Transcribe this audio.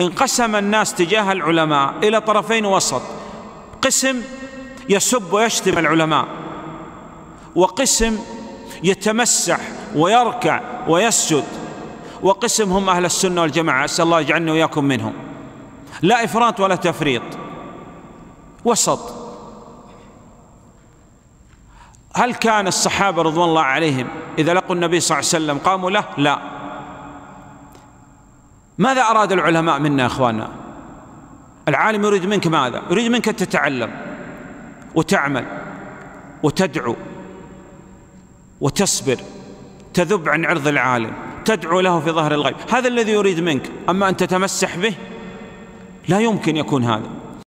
انقسم الناس تجاه العلماء إلى طرفين وسط قسم يسب ويشتم العلماء وقسم يتمسح ويركع ويسجد وقسم هم أهل السنة والجماعة أسأل الله يجعلني وإياكم منهم لا إفراط ولا تفريط وسط هل كان الصحابة رضوان الله عليهم إذا لقوا النبي صلى الله عليه وسلم قاموا له؟ لا ماذا أراد العلماء منا أخواننا العالم يريد منك ماذا يريد منك أن تتعلم وتعمل وتدعو وتصبر تذب عن عرض العالم تدعو له في ظهر الغيب هذا الذي يريد منك أما أن تتمسح به لا يمكن يكون هذا